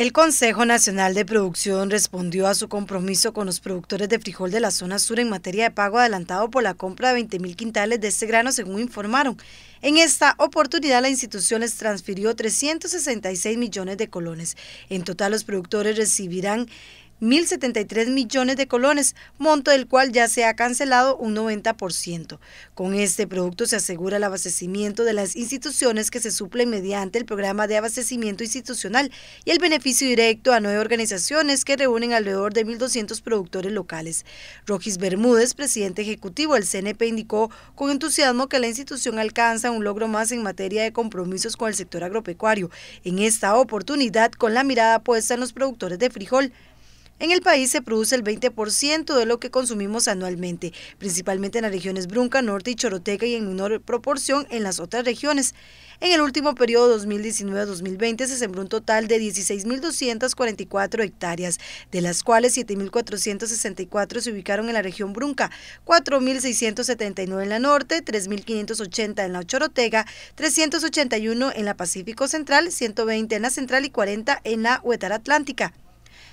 El Consejo Nacional de Producción respondió a su compromiso con los productores de frijol de la zona sur en materia de pago adelantado por la compra de 20.000 quintales de este grano, según informaron. En esta oportunidad, la institución les transfirió 366 millones de colones. En total, los productores recibirán 1.073 millones de colones, monto del cual ya se ha cancelado un 90%. Con este producto se asegura el abastecimiento de las instituciones que se suplen mediante el programa de abastecimiento institucional y el beneficio directo a nueve organizaciones que reúnen alrededor de 1.200 productores locales. Rogis Bermúdez, presidente ejecutivo del CNP, indicó con entusiasmo que la institución alcanza un logro más en materia de compromisos con el sector agropecuario, en esta oportunidad con la mirada puesta en los productores de frijol, en el país se produce el 20% de lo que consumimos anualmente, principalmente en las regiones Brunca, Norte y Chorotega y en menor proporción en las otras regiones. En el último periodo 2019-2020 se sembró un total de 16.244 hectáreas, de las cuales 7.464 se ubicaron en la región Brunca, 4.679 en la Norte, 3.580 en la Chorotega, 381 en la Pacífico Central, 120 en la Central y 40 en la Huetara Atlántica.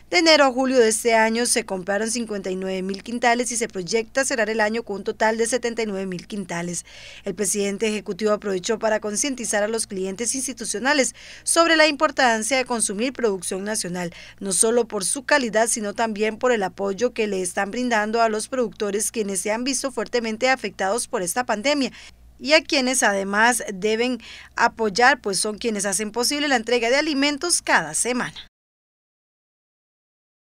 De enero a julio de este año se compraron 59 mil quintales y se proyecta cerrar el año con un total de 79 mil quintales. El presidente ejecutivo aprovechó para concientizar a los clientes institucionales sobre la importancia de consumir producción nacional, no solo por su calidad, sino también por el apoyo que le están brindando a los productores quienes se han visto fuertemente afectados por esta pandemia y a quienes además deben apoyar, pues son quienes hacen posible la entrega de alimentos cada semana.